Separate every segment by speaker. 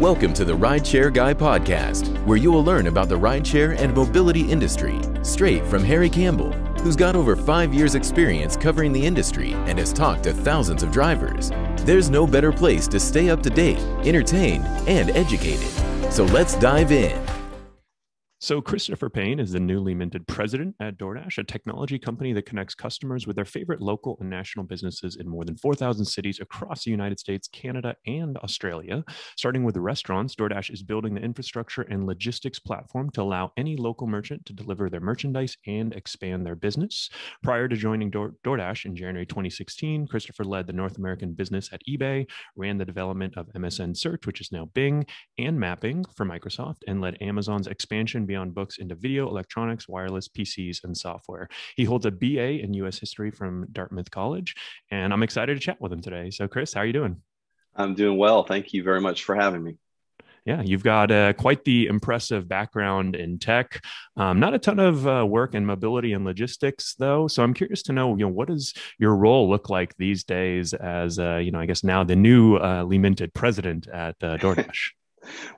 Speaker 1: Welcome to the Rideshare Guy podcast, where you will learn about the rideshare and mobility industry straight from Harry Campbell, who's got over five years' experience covering the industry and has talked to thousands of drivers. There's no better place to stay up to date, entertained, and educated. So let's dive in. So, Christopher Payne is the newly minted president at DoorDash, a technology company that connects customers with their favorite local and national businesses in more than 4,000 cities across the United States, Canada, and Australia. Starting with restaurants, DoorDash is building the infrastructure and logistics platform to allow any local merchant to deliver their merchandise and expand their business. Prior to joining Door- DoorDash in January 2016, Christopher led the North American business at eBay, ran the development of MSN Search, which is now Bing, and mapping for Microsoft, and led Amazon's expansion beyond books into video, electronics, wireless, PCs, and software. He holds a BA in US history from Dartmouth College, and I'm excited to chat with him today. So, Chris, how are you doing? I'm doing well. Thank you very much for having me yeah, you've got uh, quite the impressive background in tech. Um, not a ton of uh, work in mobility and logistics, though. So I'm curious to know, you know, what does your role look like these days as, uh, you know, I guess now the new uh, president at uh, DoorDash?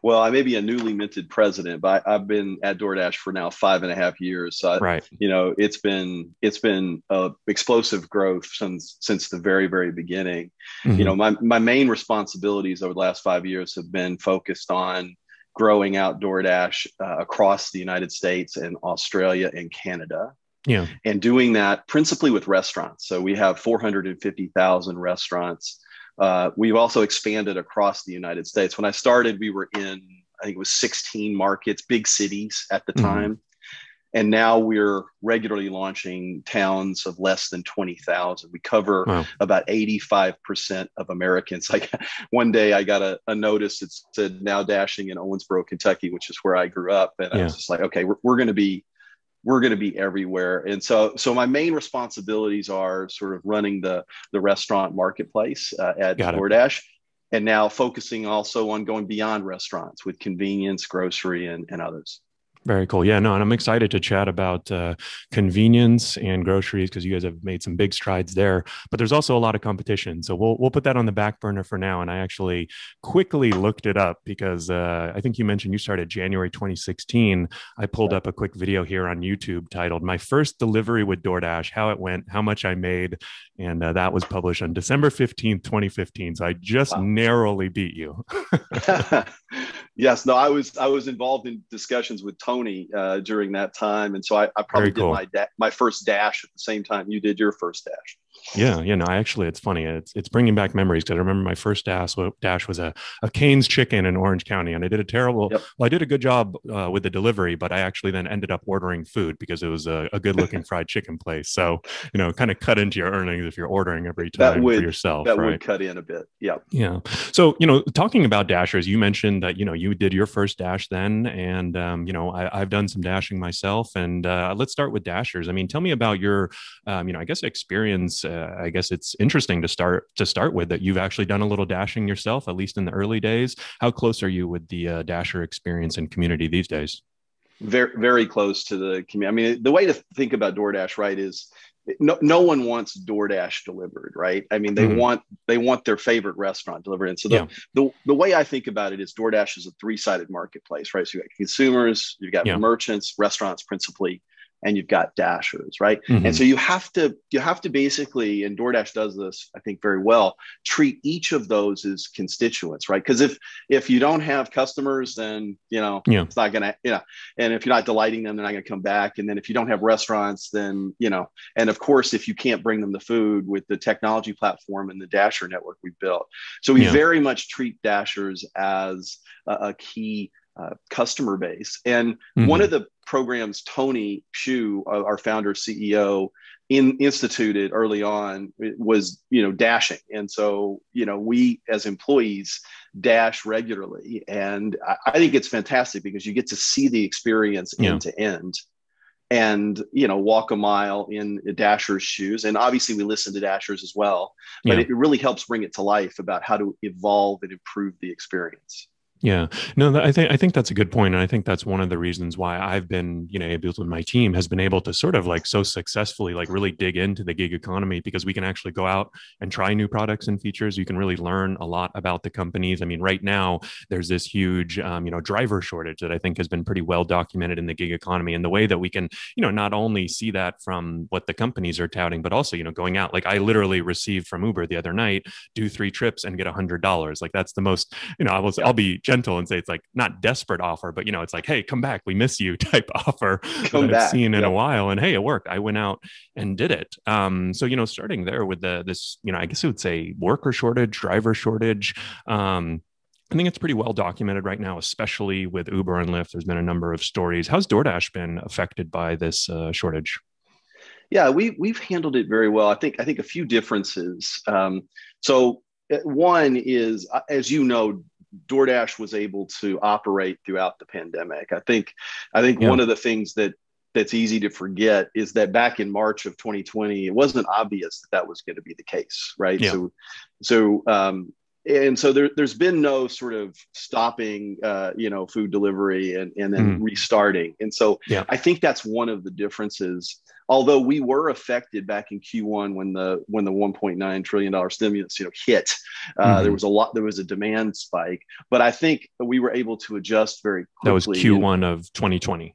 Speaker 2: well, I may be a newly minted president, but I, have been at DoorDash for now five and a half years. So I, right. You know, it's been it's been explosive growth since since the very very beginning. Mm-hmm. You know, my my main responsibilities over the last five years have been focused on growing out DoorDash uh, across the United States and Australia and Canada. Yeah. And doing that principally with restaurants. So we have 450,000 restaurants uh, we've also expanded across the United States. When I started, we were in, I think it was 16 markets, big cities at the mm-hmm. time. And now we're regularly launching towns of less than 20,000. We cover wow. about 85% of Americans. Like one day I got a, a, notice that said now dashing in Owensboro, Kentucky, which is where I grew up. And yeah. I was just like, okay, we're, we're going to be we're going to be everywhere. And so, so my main responsibilities are sort of running the the restaurant marketplace uh, at Got DoorDash, and now focusing also on going beyond restaurants with convenience, grocery, and, and others.
Speaker 1: Very cool. Yeah, no, and I'm excited to chat about uh, convenience and groceries because you guys have made some big strides there. But there's also a lot of competition, so we'll we'll put that on the back burner for now. And I actually quickly looked it up because uh, I think you mentioned you started January 2016. I pulled up a quick video here on YouTube titled "My First Delivery with DoorDash: How It Went, How Much I Made," and uh, that was published on December 15th, 2015. So I just wow. narrowly beat you.
Speaker 2: Yes, no, I was I was involved in discussions with Tony uh, during that time, and so I, I probably did my da- my first dash at the same time you did your first dash.
Speaker 1: Yeah, yeah, no, actually, it's funny. It's it's bringing back memories because I remember my first dash, dash was a, a Cane's Chicken in Orange County, and I did a terrible. Yep. Well, I did a good job uh, with the delivery, but I actually then ended up ordering food because it was a, a good looking fried chicken place. So you know, kind of cut into your earnings if you're ordering every time that would, for yourself. That right? would
Speaker 2: cut in a bit.
Speaker 1: Yeah. Yeah. So you know, talking about dashers, you mentioned that you know you did your first dash then, and um, you know I, have done some dashing myself, and uh, let's start with dashers. I mean, tell me about your um, you know I guess experience uh, I guess it's interesting to start to start with that you've actually done a little dashing yourself, at least in the early days. How close are you with the uh, dasher experience and community these days? Very,
Speaker 2: very close to the community. I mean, the way to think about DoorDash, right, is no, no one wants DoorDash delivered, right? I mean, they mm-hmm. want they want their favorite restaurant delivered. And so the, yeah. the, the way I think about it is DoorDash is a three sided marketplace, right? So you got consumers, you've got yeah. merchants, restaurants principally, and you've got dashers right mm-hmm. and so you have to you have to basically and DoorDash does this I think very well treat each of those as constituents right because if if you don't have customers then you know yeah. it's not going to you know and if you're not delighting them they're not going to come back and then if you don't have restaurants then you know and of course if you can't bring them the food with the technology platform and the dasher network we've built so we yeah. very much treat dashers as a, a key uh, customer base. And mm-hmm. one of the programs Tony Shu, uh, our founder CEO, in, instituted early on was you know dashing, and so you know we as employees dash regularly, and I, I think it's fantastic because you get to see the experience end to end. And you know, walk a mile in Dasher's shoes, and obviously we listen to Dashers as well. But yeah. it really helps bring it to life about how to evolve and improve the experience.
Speaker 1: Yeah, no, I think I think that's a good point, and I think that's one of the reasons why I've been, you know, able to my team has been able to sort of like so successfully like really dig into the gig economy because we can actually go out and try new products and features. You can really learn a lot about the companies. I mean, right now there's this huge, um, you know, driver shortage that I think has been pretty well documented in the gig economy, and the way that we can, you know, not only see that from what the companies are touting, but also you know going out. Like I literally received from Uber the other night, do three trips and get a hundred dollars. Like that's the most, you know, I was I'll be gentle and say it's like not desperate offer, but you know, it's like, hey, come back, we miss you type offer come that back. I've seen in yep. a while. And hey, it worked. I went out and did it. Um, so you know, starting there with the this, you know, I guess it would say worker shortage, driver shortage. Um, I think it's pretty well documented right now, especially with Uber and Lyft. There's been a number of stories. How's DoorDash been affected by this uh, shortage?
Speaker 2: Yeah, we we've handled it very well. I think I think a few differences. Um, so uh, one is, uh, as you know, DoorDash was able to operate throughout the pandemic. I think I think yeah. one of the things that that's easy to forget is that back in March of 2020, it wasn't obvious that that was going to be the case, right? Yeah. So, so um, and so there, has been no sort of stopping, uh, you know, food delivery and, and then mm. restarting. And so yeah. I think that's one of the differences. Although we were affected back in Q1 when the when the 1.9 trillion dollar stimulus you know hit, uh, mm. there was a lot. There was a demand spike, but I think we were able to adjust very quickly. That was Q1
Speaker 1: of 2020.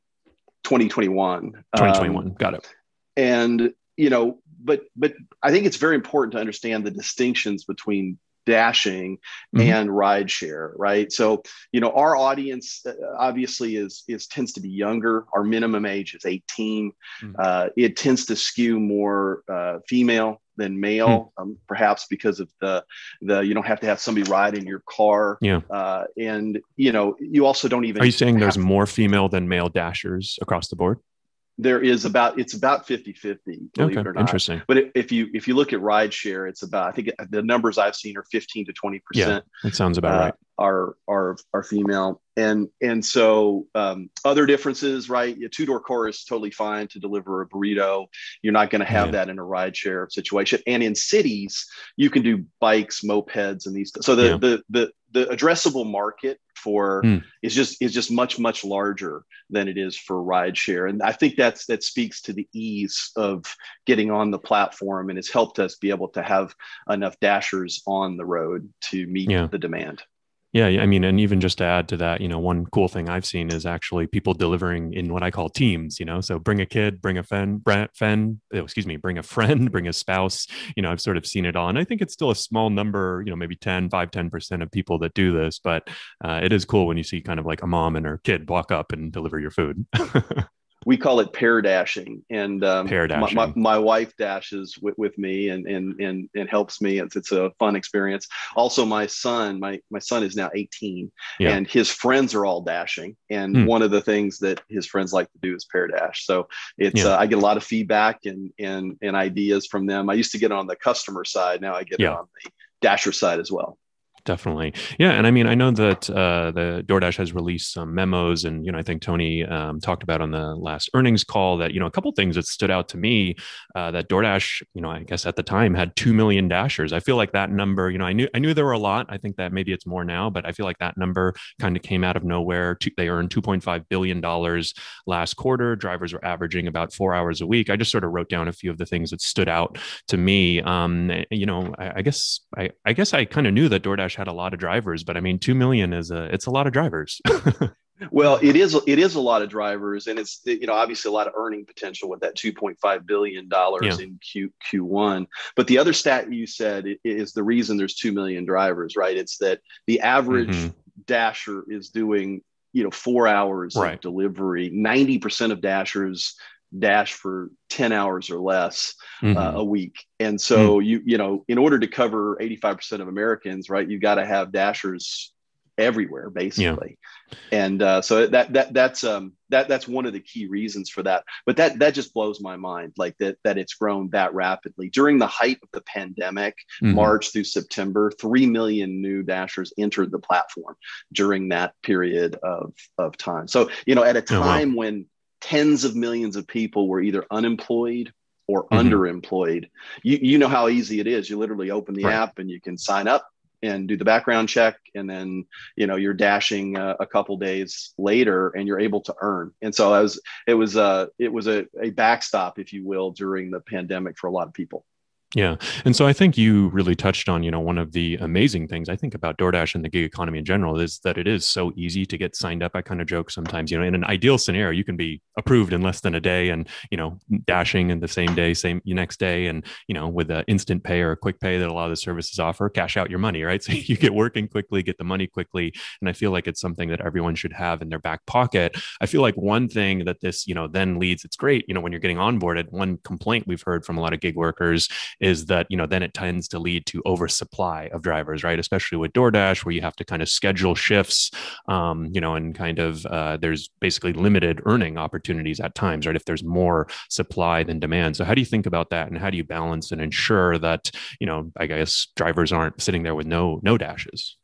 Speaker 2: 2021. 2021. Um, Got it. And you know, but but I think it's very important to understand the distinctions between dashing mm-hmm. and rideshare right so you know our audience uh, obviously is is tends to be younger our minimum age is 18 mm-hmm. uh, it tends to skew more uh, female than male, hmm. um, perhaps because of the the you don't have to have somebody ride in your car. Yeah, uh, and you know you also don't even. Are you saying
Speaker 1: there's to... more female than male dashers across the board?
Speaker 2: there is about it's about 50 50 believe okay. it or not interesting but if you if you look at rideshare it's about i think the numbers i've seen are 15 to 20 percent
Speaker 1: yeah, that sounds about uh, right
Speaker 2: are are are female and and so um, other differences right a two-door car is totally fine to deliver a burrito you're not going to have yeah. that in a rideshare situation and in cities you can do bikes mopeds and these so the yeah. the, the the addressable market for mm. is just is just much much larger than it is for rideshare, and I think that's that speaks to the ease of getting on the platform, and it's helped us be able to have enough dashers on the road to meet yeah. the demand.
Speaker 1: Yeah, I mean, and even just to add to that, you know, one cool thing I've seen is actually people delivering in what I call teams. You know, so bring a kid, bring a friend, friend, oh, excuse me, bring a friend, bring a spouse. You know, I've sort of seen it all, and I think it's still a small number. You know, maybe 10, 5, 10 percent of people that do this, but uh, it is cool when you see kind of like a mom and her kid walk up and deliver your food.
Speaker 2: we call it pair dashing and
Speaker 1: um, pair dashing. My, my,
Speaker 2: my, wife dashes with, with me and, and and and helps me it's it's a fun experience also my son my my son is now 18 yeah. and his friends are all dashing and hmm. one of the things that his friends like to do is pair dash so it's yeah. uh, i get a lot of feedback and and and ideas from them i used to get on the customer side now i get yeah. on the dasher side as well
Speaker 1: Definitely. Yeah. And I mean, I know that uh, the DoorDash has released some memos and, you know, I think Tony um, talked about on the last earnings call that, you know, a couple things that stood out to me uh, that DoorDash, you know, I guess at the time had 2 million dashers. I feel like that number, you know, I knew, I knew there were a lot. I think that maybe it's more now, but I feel like that number kind of came out of nowhere. They earned $2.5 billion last quarter. Drivers were averaging about four hours a week. I just sort of wrote down a few of the things that stood out to me. Um, eh, you know, I, I guess, I, I guess I kind of knew that DoorDash had a lot of drivers, but I mean, two million is a it's a lot of drivers.
Speaker 2: well, it is it is a lot of drivers, and it's you know obviously a lot of earning potential with that two point five billion dollars yeah. in
Speaker 1: Q Q one.
Speaker 2: But the other stat you said is the reason there's two million drivers, right? It's that the average mm-hmm. dasher is doing you know four hours right. of delivery 90% of dashers dash for 10 hours or less uh, mm-hmm. uh, a week and so mm-hmm. you you know in order to cover 85% of americans right you got to have dashers everywhere basically yeah. and uh, so that that that's um that that's one of the key reasons for that but that that just blows my mind like that that it's grown that rapidly during the height of the pandemic mm-hmm. march through september 3 million new dashers entered the platform during that period of of time so you know at a time oh, wow. when tens of millions of people were either unemployed or mm-hmm. underemployed. You, you know how easy it is. You literally open the right. app and you can sign up and do the background check and then you know you're dashing uh, a couple days later and you're able to earn and so as it was a it was a, a backstop if you will during the pandemic for a lot of people
Speaker 1: yeah. And so I think you really touched on, you know, one of the amazing things I think about DoorDash and the gig economy in general is that it is so easy to get signed up. I kind of joke sometimes, you know, in an ideal scenario, you can be approved in less than a day and, you know, dashing in the same day, same next day. And, you know, with an instant pay or a quick pay that a lot of the services offer, cash out your money, right? So you get working quickly, get the money quickly. And I feel like it's something that everyone should have in their back pocket. I feel like one thing that this, you know, then leads, it's great, you know, when you're getting onboarded, one complaint we've heard from a lot of gig workers is that you know then it tends to lead to oversupply of drivers right especially with DoorDash where you have to kind of schedule shifts um, you know and kind of uh, there's basically limited earning opportunities at times right if there's more supply than demand so how do you think about that and how do you balance and ensure that you know I guess drivers aren't sitting there with no no dashes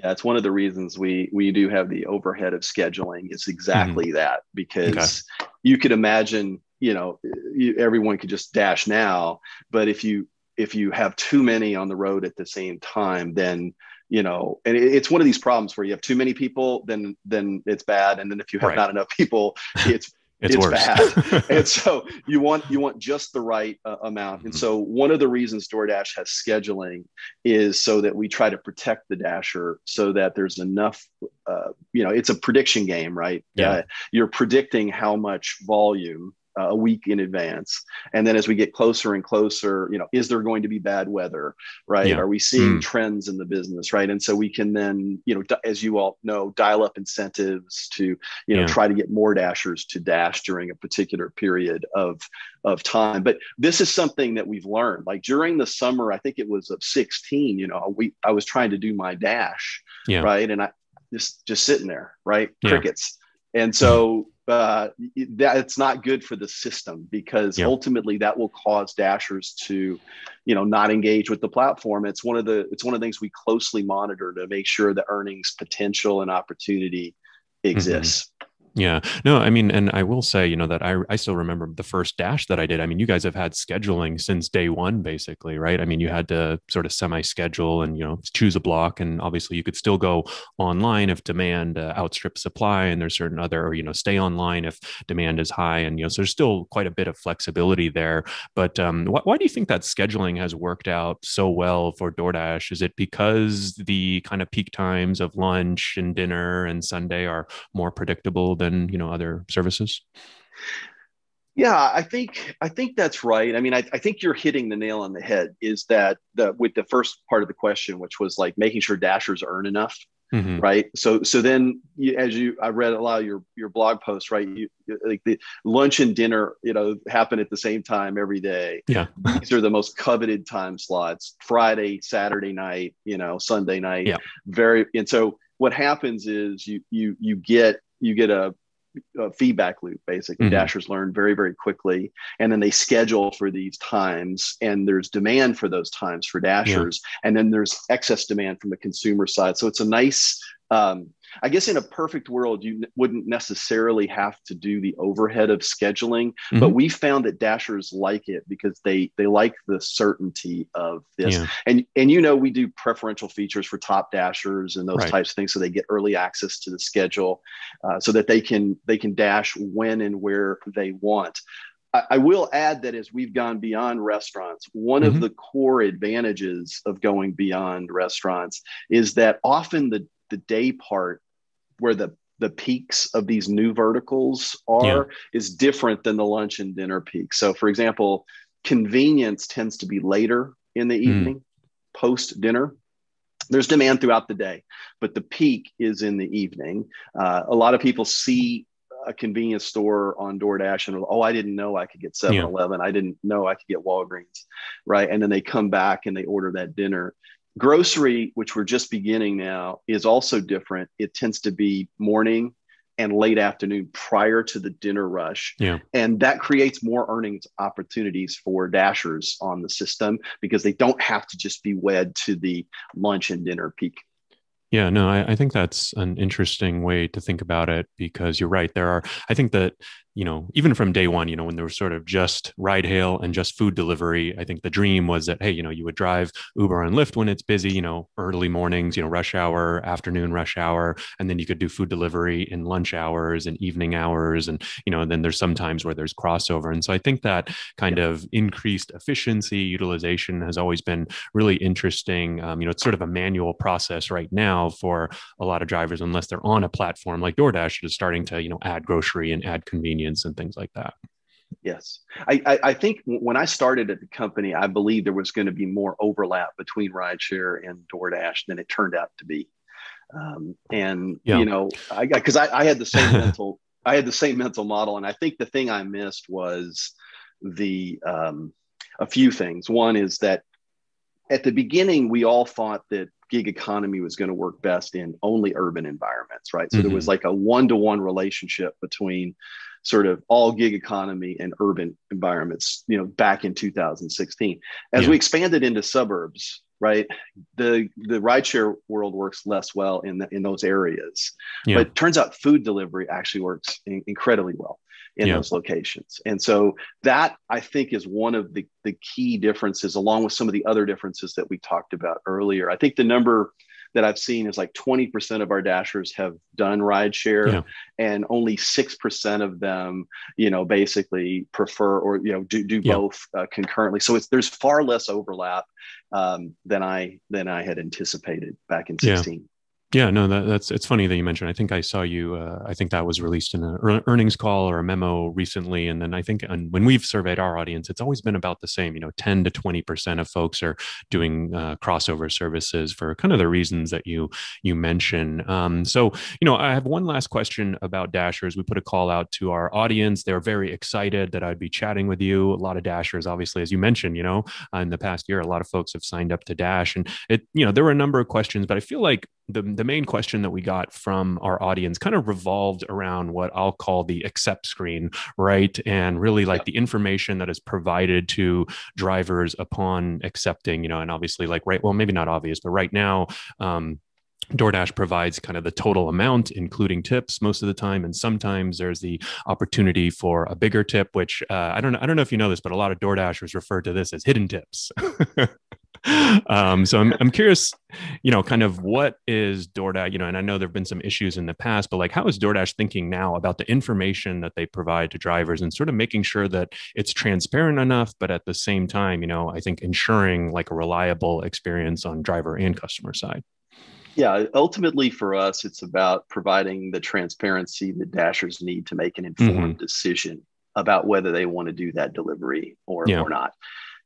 Speaker 1: yeah, it's
Speaker 2: one of the reasons we we do have the overhead of scheduling. It's mm-hmm. exactly mm-hmm. that because okay. you could imagine you know you, everyone could just dash now but if you if you have too many on the road at the same time then you know and it, it's one of these problems where you have too many people then then it's bad and then if you have right. not enough people it's it's, it's bad. and so you want you want just the right uh, amount. And mm-hmm. so one of the reasons DoorDash has scheduling is so that we try to protect the dasher so that there's enough. Uh, you know, it's a prediction game, right? Yeah, uh, you're predicting how much volume uh, a week in advance. And then as we get closer and closer, you know, is there going to be bad weather? Right? Yeah. Are we seeing mm. trends in the business? Right? And so we can then, you know, as you all know, dial up incentives to, you know, yeah. try to get more dashers to dash during a particular period of of time. But this is something that we've learned. Like during the summer, I think it was of 16. You know, we I was trying to do my dash, yeah. right, and I just just sitting there, right, crickets. And so uh, that it's not good for the system because yeah. ultimately that will cause dashers to you know not engage with the platform it's one of the it's one of the things we closely monitor to make sure the earnings potential and opportunity mm-hmm. exists
Speaker 1: yeah. No, I mean, and I will say, you know, that I, I still remember the first dash that I did. I mean, you guys have had scheduling since day one, basically, right? I mean, you had to sort of semi schedule and, you know, choose a block. And obviously, you could still go online if demand uh, outstrips supply and there's certain other, or, you know, stay online if demand is high. And, you know, so there's still quite a bit of flexibility there. But um, wh- why do you think that scheduling has worked out so well for DoorDash? Is it because the kind of peak times of lunch and dinner and Sunday are more predictable than? than you know other services
Speaker 2: yeah i think i think that's right i mean I, I think you're hitting the nail on the head is that the with the first part of the question which was like making sure dashers earn enough Mm-hmm. right so so then you, as you i read a lot of your your blog posts right you like the lunch and dinner you know happen at the same time every day yeah these are the most coveted time slots friday saturday night you know sunday night yeah very and so what happens is you you you get you get a, a feedback loop basically mm-hmm. dashers learn very very quickly and then they schedule for these times and there's demand for those times for dashers yeah. and then there's excess demand from the consumer side so it's a nice um, I guess in a perfect world, you wouldn't necessarily have to do the overhead of scheduling, mm-hmm. but we found that dashers like it because they they like the certainty of this. Yeah. And and you know, we do preferential features for top dashers and those right. types of things, so they get early access to the schedule, uh, so that they can they can dash when and where they want. I will add that as we've gone beyond restaurants, one mm-hmm. of the core advantages of going beyond restaurants is that often the the day part where the the peaks of these new verticals are yeah. is different than the lunch and dinner peak. So, for example, convenience tends to be later in the hmm. evening, mm. post dinner. There's demand throughout the day, but the peak is in the evening. Uh, a lot of people see a convenience store on DoorDash and oh, I didn't know I could get 7 Eleven. Yeah. I didn't know I could get Walgreens. Right. And then they come back and they order that dinner. Grocery, which we're just beginning now, is also different. It tends to be morning and late afternoon prior to the dinner rush. Yeah. And that creates more earnings opportunities for dashers on the system because they don't have to just be wed to the lunch and dinner peak.
Speaker 1: Yeah, no, I, I, think that's an interesting way to think about it because you're right. There are, I think that you know, even from day one, you know, when there was sort of just ride hail and just food delivery, I think the dream was that, hey, you know, you would drive Uber and Lyft when it's busy, you know, early mornings, you know, rush hour, afternoon rush hour, and then you could do food delivery in lunch hours and evening hours. And, you know, and then there's some times where there's crossover. And so I think that kind yeah. of increased efficiency, utilization has always been really interesting. Um, you know, it's sort of a manual process right now for a lot of drivers, unless they're on a platform like DoorDash, it is starting to, you know, add grocery and add convenience audience and things like that. Yes.
Speaker 2: I, I, I, think when I started at the company, I believed there was going to be more overlap between rideshare and DoorDash than it turned out to be. Um, and, yeah. you know, I because I, I, had the same mental, I had the same mental model. And I think the thing I missed was the, um, a few things. One is that at the beginning, we all thought that gig economy was going to work best in only urban environments, right? So mm-hmm. there was like a one to one relationship between sort of all gig economy and urban environments, you know, back in 2016. As yeah. we expanded into suburbs, right, the the rideshare world works less well in the, in those areas, yeah. but turns out food delivery actually works in, incredibly well in yeah. those locations. And so that I think is one of the, the key differences, along with some of the other differences that we talked about earlier. I think the number that I've seen is like 20% of our dashers have done rideshare yeah. and only 6% of them, you know, basically prefer or, you know, do, do yeah. both uh, concurrently. So it's, there's far less overlap um, than I, than I had anticipated back in 16.
Speaker 1: Yeah, no, that, that's it's funny that you mentioned. I think I saw you. Uh, I think that was released in an earnings call or a memo recently. And then I think when we've surveyed our audience, it's always been about the same. You know, ten to twenty percent of folks are doing uh, crossover services for kind of the reasons that you you mention. Um, so, you know, I have one last question about Dashers. We put a call out to our audience. They're very excited that I'd be chatting with you. A lot of Dashers, obviously, as you mentioned, you know, uh, in the past year, a lot of folks have signed up to Dash, and it. You know, there were a number of questions, but I feel like the, the main question that we got from our audience kind of revolved around what I'll call the accept screen, right? And really like the information that is provided to drivers upon accepting, you know, and obviously like, right, well, maybe not obvious, but right now, um, DoorDash provides kind of the total amount, including tips, most of the time, and sometimes there's the opportunity for a bigger tip. Which uh, I don't, I don't know if you know this, but a lot of DoorDashers refer to this as hidden tips. um, so I'm, I'm curious, you know, kind of what is DoorDash, you know, and I know there've been some issues in the past, but like, how is DoorDash thinking now about the information that they provide to drivers and sort of making sure that it's transparent enough, but at the same time, you know, I think ensuring like a reliable experience on driver and customer side.
Speaker 2: Yeah, ultimately for us, it's about providing the transparency that dashers need to make an mm-hmm. informed mm-hmm. decision about whether they want to do that delivery or, yeah. or not.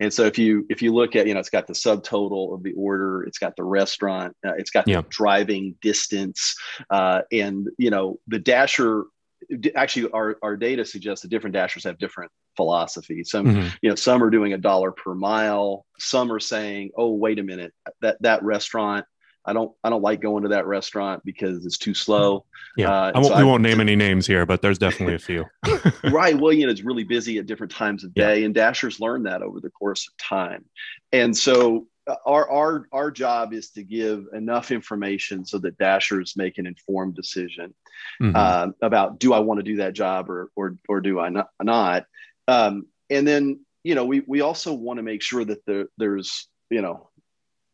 Speaker 2: And so if you if you look at you know it's got the subtotal of the order, it's got the restaurant, uh, it's got yeah. the driving distance, uh, and you know the dasher. Actually, our, our data suggests that different dashers have different philosophy. Some, mm-hmm. you know, some are doing a dollar per mile. Some are saying, "Oh, wait a minute, that that restaurant I don't I don't like going to that restaurant
Speaker 1: because it's too slow. Yeah, uh, I won't, so we I, won't name any names here, but there's definitely a few.
Speaker 2: right, well, you know, it's really busy at different times of day, yeah. and dashers learn that over the course of time, and so uh, our our our job is to give enough information so that dashers make an informed decision mm-hmm. uh, about do I want to do that job or or or do I not? not? Um, and then you know we we also want to make sure that there there's you know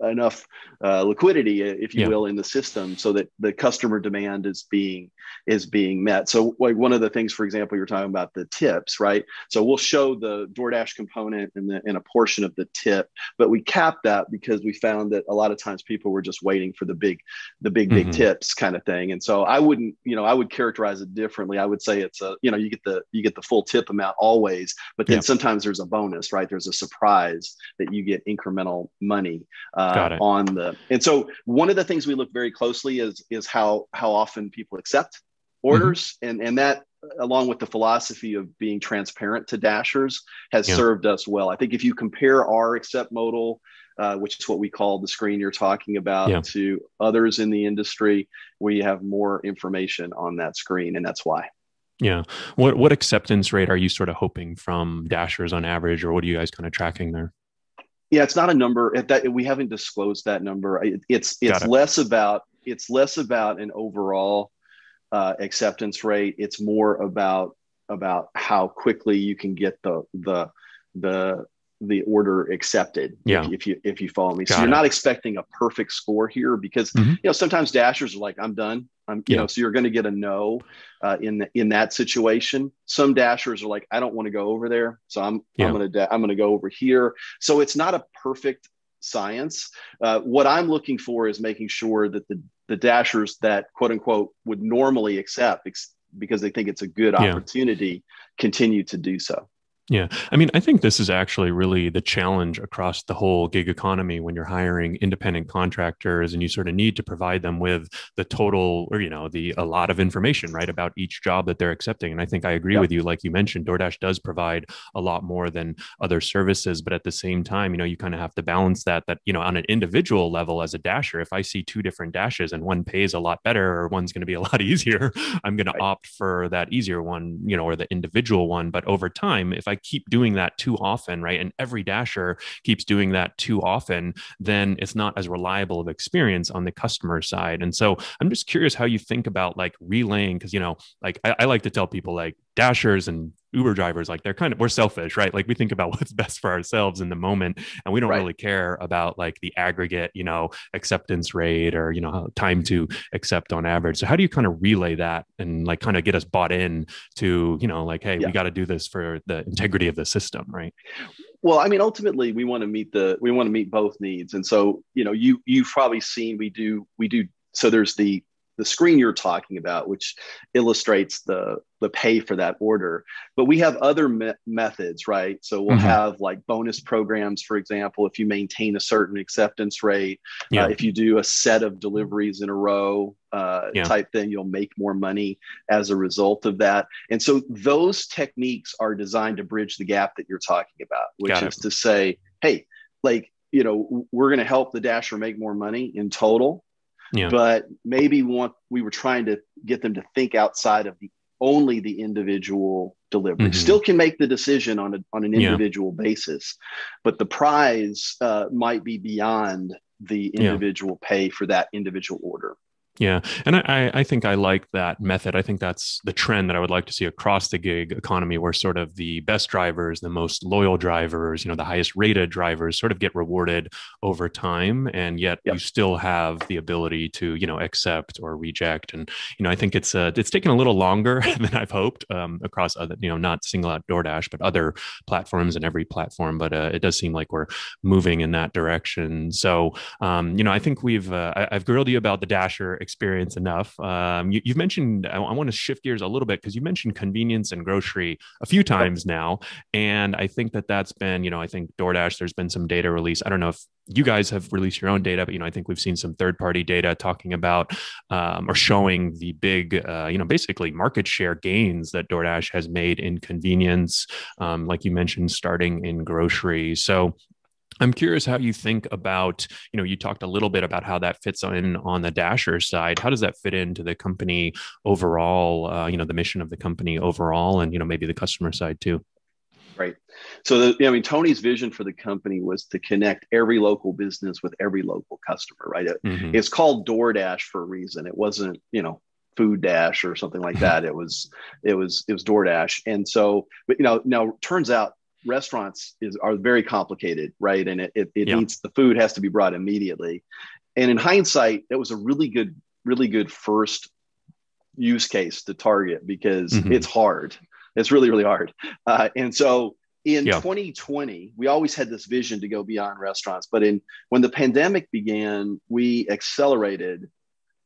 Speaker 2: enough uh, liquidity, uh, if you yeah. will, in the system so that the customer demand is being is being met. So like one of the things, for example, you're talking about the tips, right? So we'll show the DoorDash component and, in a portion of the tip, but we cap that because we found that a lot of times people were just waiting for the big, the big, mm-hmm. big tips kind of thing. And so I wouldn't, you know, I would characterize it differently. I would say it's a, you know, you get the you get the full tip amount always, but then yeah. sometimes there's a bonus, right? There's a surprise that you get incremental money. Um, uh, on the and so one of the things we look very closely is is how how often people accept mm-hmm. orders mm-hmm. and and that along with the philosophy of being transparent to dashers has yeah. served us well i think if you compare our accept modal uh, which is what we call the screen you're talking about yeah. to others in the industry we have more information on that screen and that's why
Speaker 1: yeah what what acceptance rate are you sort of hoping from dashers on average or what are you guys kind of tracking there
Speaker 2: yeah, it's not a number that we haven't disclosed that number. it's it's it. less about it's less about an overall uh, acceptance rate. It's more about about how quickly you can get the the the the order accepted. Yeah. If, if you if you follow me, Got so you're it. not expecting a perfect score here because mm-hmm. you know sometimes dashers are like, I'm done. I'm you yeah. know, so you're going to get a no uh, in the, in that situation. Some dashers are like, I don't want to go over there, so I'm yeah. I'm gonna da- I'm gonna go over here. So it's not a perfect science. Uh, what I'm looking for is making sure that the the dashers that quote unquote would normally accept ex- because they think it's a good opportunity yeah. continue to do so.
Speaker 1: Yeah. I mean, I think this is actually really the challenge across the whole gig economy when you're hiring independent contractors and you sort of need to provide them with the total or, you know, the a lot of information, right, about each job that they're accepting. And I think I agree with you. Like you mentioned, DoorDash does provide a lot more than other services. But at the same time, you know, you kind of have to balance that, that, you know, on an individual level as a dasher, if I see two different dashes and one pays a lot better or one's going to be a lot easier, I'm going right. to opt for that easier one, you know, or the individual one. But over time, if I keep doing that too often, right? And every dasher keeps doing that too often, then it's not as reliable of experience on the customer side. And so I'm just curious how you think about like relaying, because, you know, like I, I like to tell people like dashers and Uber drivers, like they're kind of we're selfish, right? Like we think about what's best for ourselves in the moment, and we don't right. really care about like the aggregate, you know, acceptance rate or you know time to accept on average. So how do you kind of relay that and like kind of get us bought in to you know like hey, yeah. we got to do this for the integrity of the system, right?
Speaker 2: Well, I mean, ultimately we want to meet the we want to meet both needs, and so you know you you've probably seen we do we do so there's the the screen you're talking about, which illustrates the the pay for that order. But we have other me- methods, right? So we'll mm-hmm. have like bonus programs, for example, if you maintain a certain acceptance rate, uh, yeah. uh, if you do a set of deliveries in a row uh, yeah. type thing, you'll make more money as a result of that. And so those techniques are designed to bridge the gap that you're talking about, which is to say, hey, like you know, we're going to help the dasher make more money in total yeah. But maybe want we were trying to get them to think outside of the only the individual delivery. Mm-hmm. Still can make the decision on a, on an individual yeah. basis, but the prize uh, might be beyond the individual yeah. pay for that individual order.
Speaker 1: Yeah. And I, I think I like that method. I think that's the trend that I would like to see across the gig economy where sort of the best drivers, the most loyal drivers, you know, the highest rated drivers sort of get rewarded over time. And yet yep. you still have the ability to, you know, accept or reject. And, you know, I think it's uh, it's taken a little longer than I've hoped um, across other, you know, not single out DoorDash, but other platforms and every platform. But uh, it does seem like we're moving in that direction. So, um, you know, I think we've, uh, I, have grilled you about the Dasher experience enough. Um, you, have mentioned, I, I want to shift gears a little bit because you mentioned convenience and grocery a few times now. And I think that that's been, you know, I think DoorDash, there's been some data release. I don't know if you guys have released your own data, but you know, I think we've seen some third-party data talking about um, or showing the big, uh, you know, basically market share gains that DoorDash has made in convenience, um, like you mentioned, starting in grocery. So I'm curious how you think about, you know, you talked a little bit about how that fits in on the Dasher side. How does that fit into the company overall, uh, you know, the mission of the company overall and, you know, maybe the customer side too?
Speaker 2: Right. So, the, I mean, Tony's vision for the company was to connect every local business with every local customer, right? Mm-hmm. It's called DoorDash for a reason. It wasn't, you know, Food Dash or something like that. it was, it was, it was DoorDash. And so, but, you know, now turns out restaurants is are very complicated, right? And it it, it yeah. needs the food has to be brought immediately. And in hindsight, that was a really good, really good first use case to target because mm-hmm. it's hard. It's really, really hard. Uh, and so in yeah. 2020 we always had this vision to go beyond restaurants but in when the pandemic began we accelerated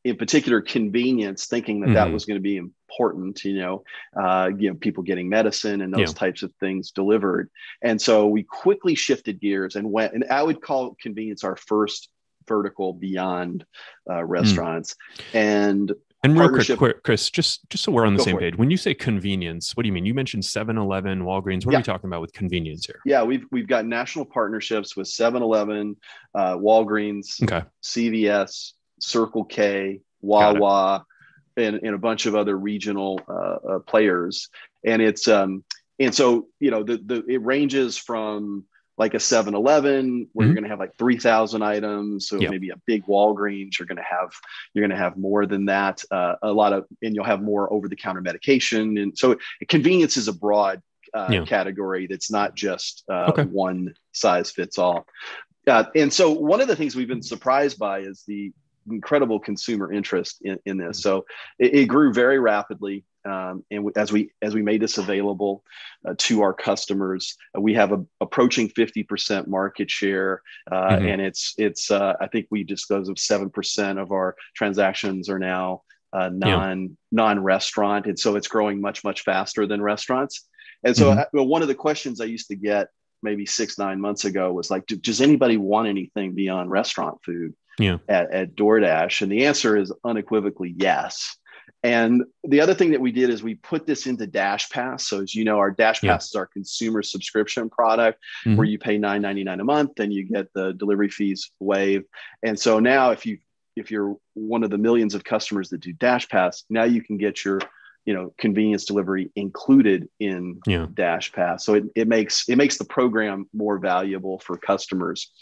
Speaker 2: in particular convenience thinking that mm-hmm. that was going to be important you know uh, you know people getting medicine and those yeah. types of things delivered and so we quickly shifted gears and went and i would call convenience our first vertical beyond uh, mm. restaurants mm. and
Speaker 1: and real quick, quick, Chris, just just so we're on the same page, when you say convenience, what do you mean? You mentioned 7-Eleven, Walgreens. What yeah. are we talking about with convenience here?
Speaker 2: Yeah, we've we've got national partnerships with 7-Eleven, uh, Walgreens, okay. CVS, Circle K, Wawa, and, and a bunch of other regional uh, uh, players. And it's um, and so you know the the it ranges from like a 7-Eleven where mm-hmm. you're going to have like 3,000 items. So yep. maybe a big Walgreens, you're going to have, you're going to have more than that. Uh, a lot of, and you'll have more over the counter medication. And so convenience is a broad uh, yeah. category. That's not just uh, okay. one size fits all. Uh, and so one of the things we've been surprised by is the, incredible consumer interest in, in this. Mm-hmm. So it, it grew very rapidly. Um, and as we as we made this available uh, to our customers, uh, we have a, approaching 50% market share, uh, mm-hmm. and it's it's uh, I think we disclose of seven percent of our transactions are now non uh, yeah. non restaurant, and so it's growing much much faster than restaurants. And so, mm-hmm. I, well, one of the questions I used to get maybe six nine months ago was like, does anybody want anything beyond restaurant food? yeah. at, at DoorDash? And the answer is unequivocally yes. And the other thing that we did is we put this into Dash Pass. So as you know, our Dash yeah. Pass is our consumer subscription product mm-hmm. where you pay $9.99 a month and you get the delivery fees waived. And so now if you if you're one of the millions of customers that do Dash Pass, now you can get your you know convenience delivery included in yeah. Dash Pass. So it, it makes it makes the program more valuable for customers.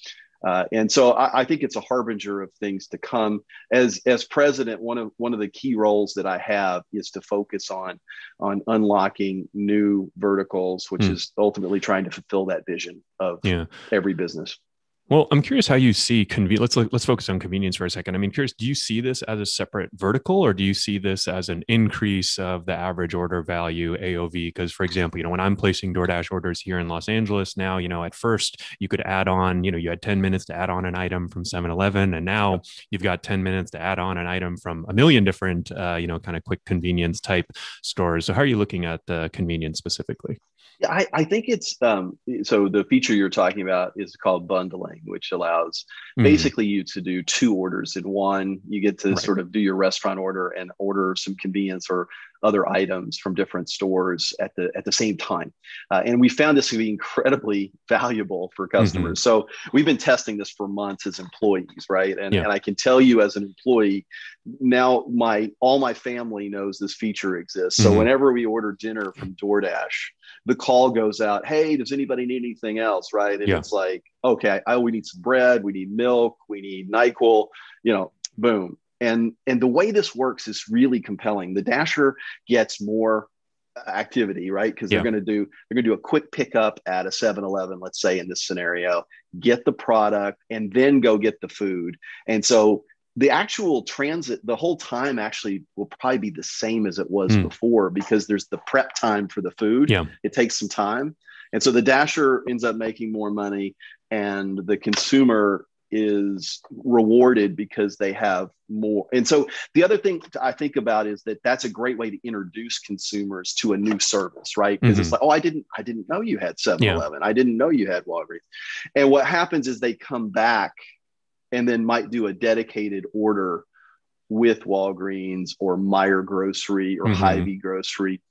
Speaker 2: Uh, and so I, I, think it's a harbinger of things to come. As as president, one of one of the key roles that I have is to focus on on unlocking new verticals, which mm. is ultimately trying to fulfill that vision of yeah. every business.
Speaker 1: Well, I'm curious how you see convenience. Let's let's focus on convenience for a second. I mean, curious, do you see this as a separate vertical, or do you see this as an increase of the average order value AOV? Because, for example, you know, when I'm placing DoorDash orders here in Los Angeles now, you know, at first you could add on, you know, you had 10 minutes to add on an item from 7-Eleven, and now you've got 10 minutes to add on an item from a million different, uh, you know, kind of quick convenience type stores. So, how are you looking at the convenience specifically?
Speaker 2: Yeah, I, I think it's um, so the feature you're talking about is called bundling, which allows mm. basically you to do two orders in one. You get to right. sort of do your restaurant order and order some convenience or other items from different stores at the at the same time. Uh, and we found this to be incredibly valuable for mm-hmm. customers. Mm-hmm. So we've been testing this for months as employees, right? And, yeah. and I can tell you as an employee, now my all my family knows this feature exists. So mm-hmm. whenever we order dinner from DoorDash, the call goes out, hey, does anybody need anything else? Right. And yeah. it's like, okay, I, we need some bread, we need milk, we need NyQuil, you know, boom and, and the way this works is really compelling. The dasher gets more activity, right? Because they're going to do they're going to do a quick pickup at a 7-Eleven, let's say in this scenario, get the product and then go get the food. And so the actual transit, the whole time actually will probably be the same as it was mm. before because there's the prep time for the food. Yeah. It takes some time. And so the dasher ends up making more money and the consumer is rewarded because they have more. And so the other thing I think about is that that's a great way to introduce consumers to a new service, right? Because mm-hmm. it's like, oh, I didn't, I didn't know you had 7-Eleven. I didn't know you had Walgreens. And what happens is they come back and then might do a dedicated order with Walgreens or Meyer Grocery or mm-hmm. Hy-Vee Grocery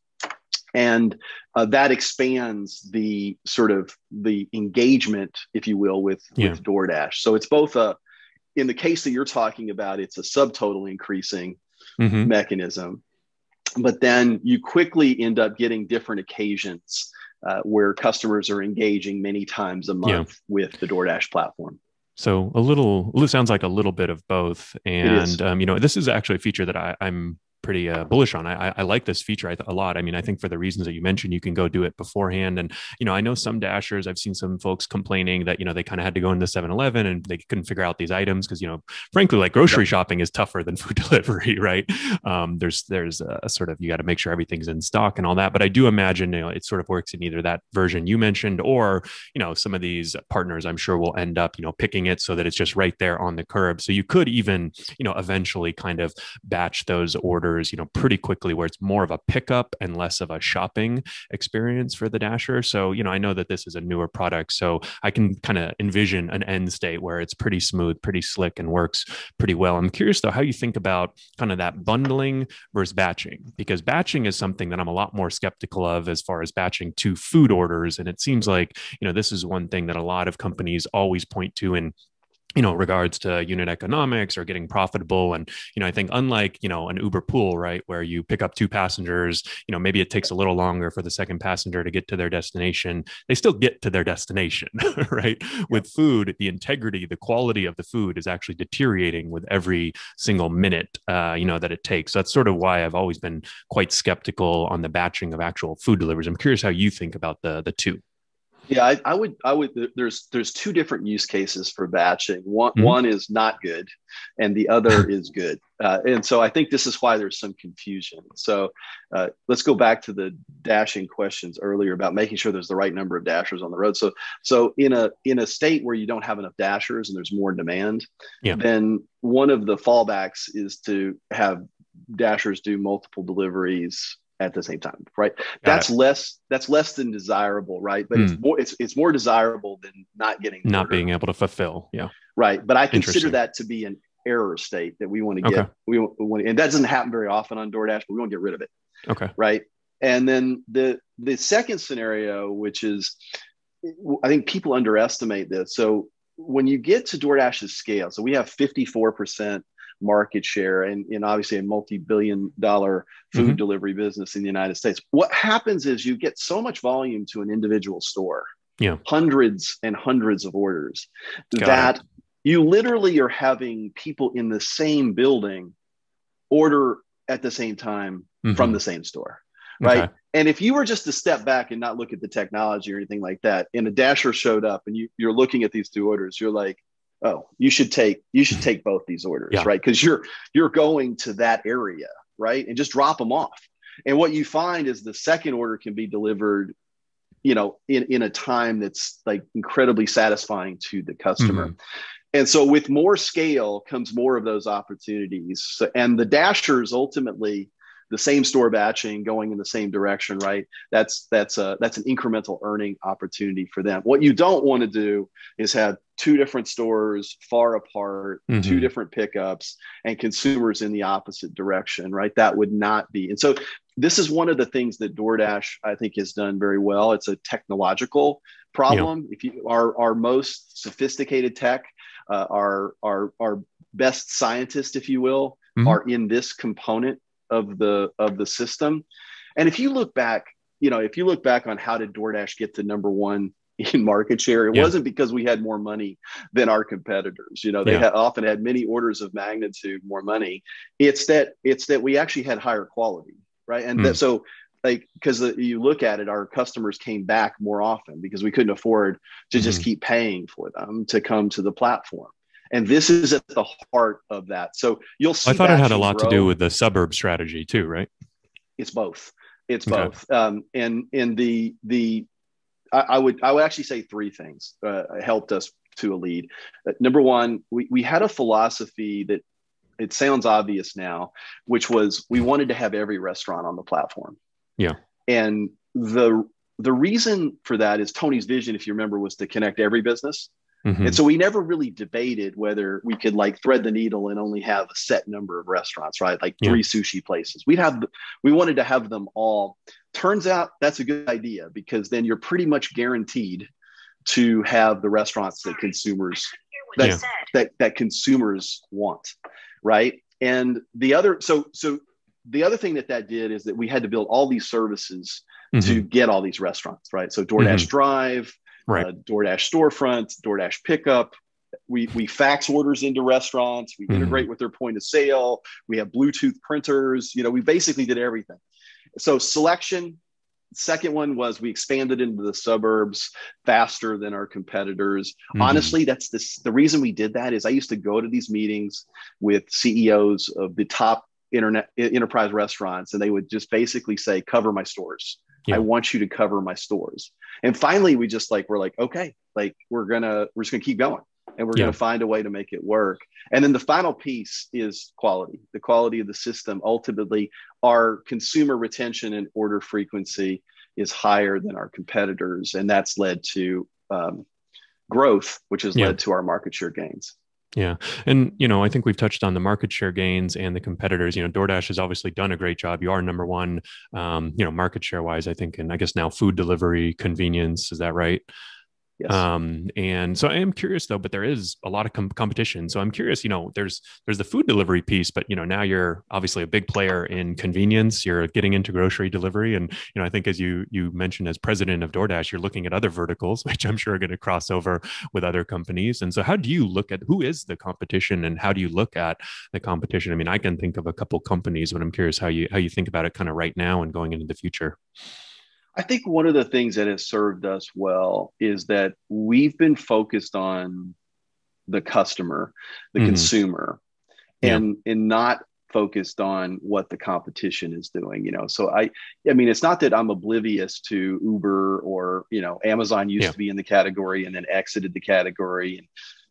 Speaker 2: and uh, that expands the sort of the engagement if you will with yeah. with DoorDash so it's both a in the case that you're talking about it's a subtotal increasing mm-hmm. mechanism but then you quickly end up getting different occasions uh, where customers are engaging many times a month yeah. with the DoorDash platform.
Speaker 1: So a little sounds like a little bit of both, and um, you know this is actually a feature that I, am pretty uh, bullish on. I, I like this feature a lot. I mean, I think for the reasons that you mentioned, you can go do it beforehand. And you know, I know some dashers. I've seen some folks complaining that you know they kind of had to go into 7-Eleven and they couldn't figure out these items because you know, frankly, like grocery yep. shopping is tougher than food delivery, right? Um, there's there's a sort of you got to make sure everything's in stock and all that. But I do imagine you know it sort of works in either that version you mentioned or you know some of these partners. I'm sure will end up you know picking it so that it's just right there on the curb. So you could even you know eventually kind of batch those orders offers, you know, pretty quickly where it's more of a pickup and less of a shopping experience for the Dasher. So, you know, I know that this is a newer product, so I can kind of envision an end state where it's pretty smooth, pretty slick, and works pretty well. I'm curious though how you think about kind of that bundling versus batching, because batching is something that I'm a lot more skeptical of as far as batching to food orders. And it seems like, you know, this is one thing that a lot of companies always point to and you know regards to unit economics or getting profitable and you know i think unlike you know an uber pool right where you pick up two passengers you know maybe it takes a little longer for the second passenger to get to their destination they still get to their destination right with food the integrity the quality of the food is actually deteriorating with every single minute uh, you know that it takes so that's sort of why i've always been quite skeptical on the batching of actual food deliveries i'm curious how you think about the the two
Speaker 2: yeah, I, I, would. I would. There's there's two different use cases for batching. One mm-hmm. one is not good, and the other is good. Uh, and so I think this is why there's some confusion. So uh, let's go back to the dashing questions earlier about making sure there's the right number of dashers on the road. So so in a in a state where you don't have enough dashers and there's more demand, yeah. then one of the fallbacks is to have dashers do multiple deliveries at the same time, right? Got that's it. less that's less than desirable, right? But mm. it's hmm. more it's it's more desirable than not getting
Speaker 1: not order. being able to fulfill. Yeah.
Speaker 2: Right. But I consider that to be an error state that we want to get okay. we, we want and that doesn't happen very often on DoorDash, but we want to get rid of it. Okay. Right. And then the the second scenario, which is I think people underestimate this. So when you get to DoorDash's scale, so we have 54% market share and, and obviously a multi-billion dollar food mm-hmm. delivery business in the united states what happens is you get so much volume to an individual store yeah. hundreds and hundreds of orders Got that it. you literally are having people in the same building order at the same time mm-hmm. from the same store right okay. and if you were just to step back and not look at the technology or anything like that and a dasher showed up and you, you're looking at these two orders you're like oh you should take you should take both these orders yeah. right because you're you're going to that area right and just drop them off and what you find is the second order can be delivered you know in in a time that's like incredibly satisfying to the customer mm-hmm. and so with more scale comes more of those opportunities and the dashers ultimately the same store batching going in the same direction, right? That's that's a that's an incremental earning opportunity for them. What you don't want to do is have two different stores far apart, mm-hmm. two different pickups, and consumers in the opposite direction, right? That would not be. And so this is one of the things that DoorDash I think has done very well. It's a technological problem. Yeah. If you our our most sophisticated tech, uh, our our our best scientists, if you will, mm-hmm. are in this component of the of the system. And if you look back, you know, if you look back on how did DoorDash get to number one in market share, it yeah. wasn't because we had more money than our competitors. You know, they yeah. had often had many orders of magnitude more money. It's that it's that we actually had higher quality, right? And mm. that, hmm. so like because you look at it our customers came back more often because we couldn't afford to just mm-hmm. keep paying for them to come to the platform and this is at the heart of that. So you'll see. I thought it had a lot grow. to do with
Speaker 1: the suburb strategy too, right?
Speaker 2: It's both. It's okay. both. Um, and and the the I, I, would I would actually say three things uh, helped us to a lead. Uh, number one, we, we had a philosophy that it sounds obvious now, which was we wanted to have every restaurant on the platform. Yeah. And the the reason for that is Tony's vision, if you remember, was to connect every business Mm-hmm. And so we never really debated whether we could like thread the needle and only have a set number of restaurants, right? Like three sushi places. We'd have, we wanted to have them all. Turns out that's a good idea because then you're pretty much guaranteed to have the restaurants that consumers that, yeah. that, that consumers want, right? And the other, so, so the other thing that that did is that we had to build all these services mm-hmm. to get all these restaurants, right? So DoorDash mm-hmm. Drive, right. uh, DoorDash storefront, DoorDash pickup. We, we fax orders into restaurants. We mm-hmm. integrate with their point of sale. We have Bluetooth printers. You know, we basically did everything. So selection. Second one was we expanded into the suburbs faster than our competitors. Mm-hmm. Honestly, that's this, the reason we did that is I used to go to these meetings with CEOs of the top internet enterprise restaurants and they would just basically say cover my stores yeah. I want you to cover my stores. And finally, we just like, we're like, okay, like we're gonna, we're just gonna keep going and we're yeah. gonna find a way to make it work. And then the final piece is quality, the quality of the system. Ultimately, our consumer retention and order frequency is higher than our competitors. And that's led to um, growth, which has yeah. led to our market share gains.
Speaker 1: Yeah. And, you know, I think we've touched on the market share gains and the competitors. You know, DoorDash has obviously done a great job. You are number one, um, you know, market share wise, I think, and I guess now food delivery, convenience. Is that right? Yes. Um, and so I am curious though, but there is a lot of com- competition. So I'm curious, you know, there's there's the food delivery piece, but you know, now you're obviously a big player in convenience. You're getting into grocery delivery, and you know, I think as you you mentioned as president of DoorDash, you're looking at other verticals, which I'm sure are going to cross over with other companies. And so, how do you look at who is the competition, and how do you look at the competition? I mean, I can think of a couple companies, but I'm curious how you how you think about it kind of right now and going into the future.
Speaker 2: I think one of the things that has served us well is that we've been focused on the customer, the mm-hmm. consumer, yeah. and and not focused on what the competition is doing you know so i i mean it's not that i'm oblivious to uber or you know amazon used yeah. to be in the category and then exited the category and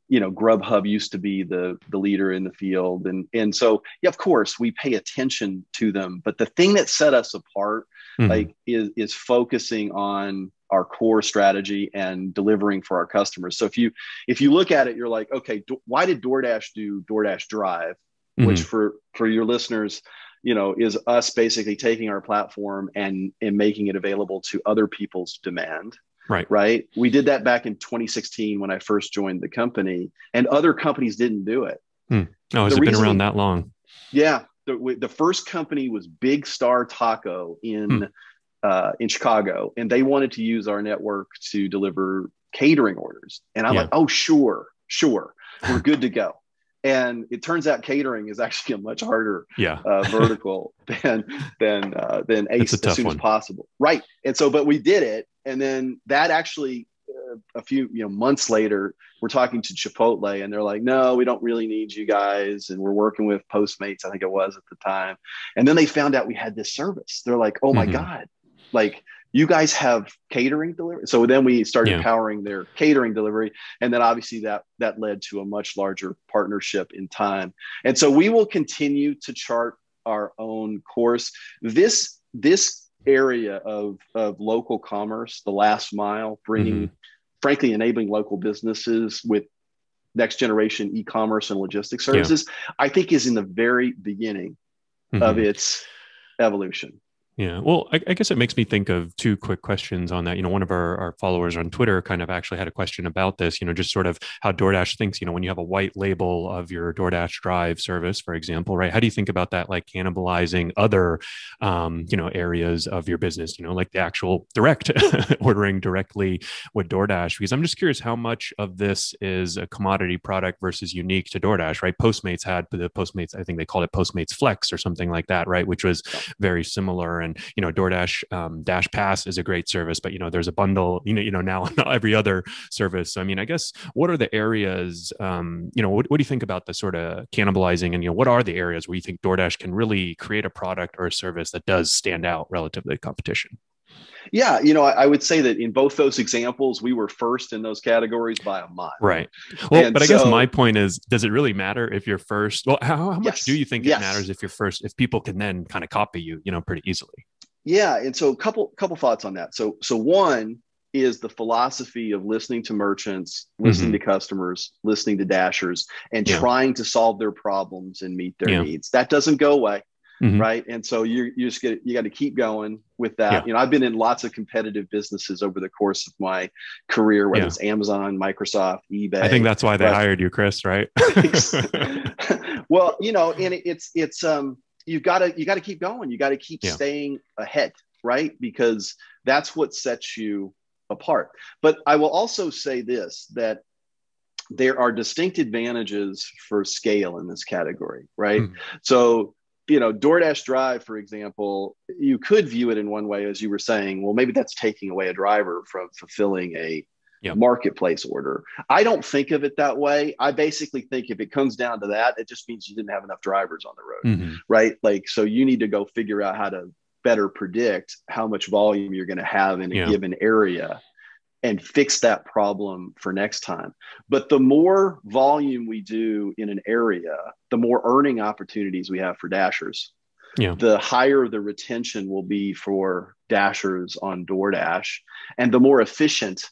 Speaker 2: you know grubhub used to be the the leader in the field and and so yeah, of course we pay attention to them but the thing that set us apart mm-hmm. like is is focusing on our core strategy and delivering for our customers. So if you if you look at it, you're like, okay, do, why did DoorDash do DoorDash Drive, mm-hmm. which for for your listeners, you know, is us basically taking our platform and and making it available to other people's demand. Right. Right. We did that back in 2016 when I first joined the company, and other companies didn't do it.
Speaker 1: Hmm. Oh, has the it reason, been around that long?
Speaker 2: Yeah the, the first company was Big Star Taco in hmm. uh, in Chicago, and they wanted to use our network to deliver catering orders. And I'm yeah. like, oh sure, sure, we're good to go. And it turns out catering is actually a much harder yeah. uh, vertical than than uh, than ace as soon one. as possible, right? And so, but we did it, and then that actually a few you know months later we're talking to chipotle and they're like no we don't really need you guys and we're working with postmates i think it was at the time and then they found out we had this service they're like oh my mm-hmm. god like you guys have catering delivery so then we started yeah. powering their catering delivery and then obviously that that led to a much larger partnership in time and so we will continue to chart our own course this this area of of local commerce the last mile bringing mm-hmm frankly enabling local businesses with next generation e-commerce and logistics services yeah. i think is in the very beginning mm-hmm. of its evolution
Speaker 1: yeah. Well, I, I, guess it makes me think of two quick questions on that. You know, one of our, our followers on Twitter kind of actually had a question about this, you know, just sort of how DoorDash thinks, you know, when you have a white label of your DoorDash drive service, for example, right? How do you think about that, like cannibalizing other, um, you know, areas of your business, you know, like the actual direct ordering directly with DoorDash? Because I'm just curious how much of this is a commodity product versus unique to DoorDash, right? Postmates had the Postmates, I think they called it Postmates Flex or something like that, right? Which was very similar. And and you know DoorDash um, Dash Pass is a great service, but you know there's a bundle you know you know now on every other service. So, I mean, I guess what are the areas um, you know what, what do you think about the sort of cannibalizing and you know what are the areas where you think DoorDash can really create a product or a service that does stand out relative to the competition?
Speaker 2: Yeah, you know, I, I, would say that in both those examples, we were first in those categories by a mile.
Speaker 1: Right. Well, and but I guess my point is, does it really matter if you're first? Well, how, how much yes, do you think yes. it matters if you're first? If people can then kind of copy you, you know, pretty easily.
Speaker 2: Yeah, and so a couple couple thoughts on that. So so one is the philosophy of listening to merchants, listening mm-hmm. to customers, listening to dashers, and yeah. trying to solve their problems and meet their yeah. needs. That doesn't go away mm-hmm. right? And so you you just get you got to keep going with that. Yeah. You know, I've been in lots of competitive businesses over the course of my career, whether yeah. it's Amazon, Microsoft, eBay. I think that's why they hired
Speaker 1: you, Chris, right?
Speaker 2: well, you know, and it, it's it's um you've got to you got to keep going. You got to keep yeah. staying ahead, right? Because that's what sets you apart. But I will also say this that there are distinct advantages for scale in this category, right? Mm. So you know, DoorDash Drive, for example, you could view it in one way, as you were saying, well, maybe that's taking away a driver from fulfilling a yep. marketplace order. I don't think of it that way. I basically think if it comes down to that, it just means you didn't have enough drivers on the road, mm-hmm. right? Like, so you need to go figure out how to better predict how much volume you're going to have in a yeah. given area and fix that problem for next time. But the more volume we do in an area, the more earning opportunities we have for dashers. Yeah. The higher the retention will be for dashers on DoorDash, and the more efficient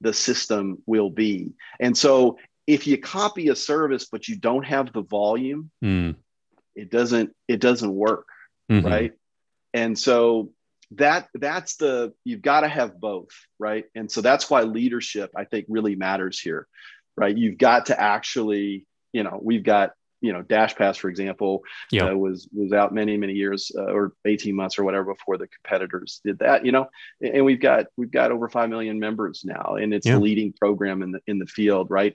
Speaker 2: the system will be. And so, if you copy a service but you don't have the volume, mm. it doesn't it doesn't work, mm-hmm. right? And so, that that's the you've got to have both right and so that's why leadership i think really matters here right you've got to actually you know we've got you know dash pass for example yeah. Uh, was was out many many years uh, or 18 months or whatever before the competitors did that you know and, we've got we've got over 5 million members now and it's yeah. the leading program in the in the field right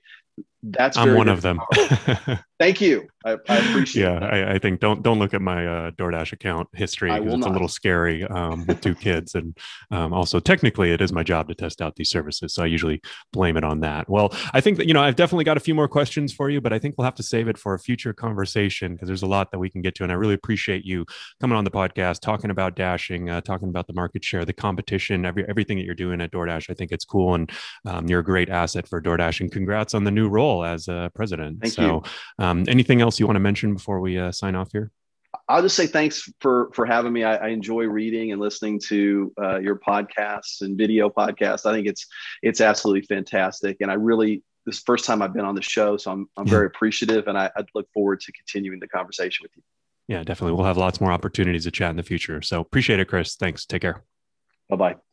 Speaker 2: that's I'm one of them. Thank you. I, I
Speaker 1: appreciate. Yeah, I, I, think don't don't look at my uh, DoorDash account history. It's not. a little scary um, with two kids, and um, also technically it is my job to test out these services, so I usually blame it on that. Well, I think that you know I've definitely got a few more questions for you, but I think we'll have to save it for a future conversation because there's a lot that we can get to, and I really appreciate you coming on the podcast, talking about dashing, uh, talking about the market share, the competition, every everything that you're doing at DoorDash. I think it's cool, and um, you're a great asset for DoorDash, and congrats on the new role role as a president. Thank so, you. Um, anything else you want to mention before we uh, sign off here?
Speaker 2: I'll just say thanks for for having me. I, I enjoy reading and listening to uh, your podcasts and video podcasts. I think it's it's absolutely fantastic, and I really this is the first time I've been on the show, so I'm I'm very appreciative, and I, I look forward to continuing the conversation with you.
Speaker 1: Yeah, definitely. We'll have lots more opportunities to chat in the future. So appreciate it, Chris. Thanks. Take care. Bye bye.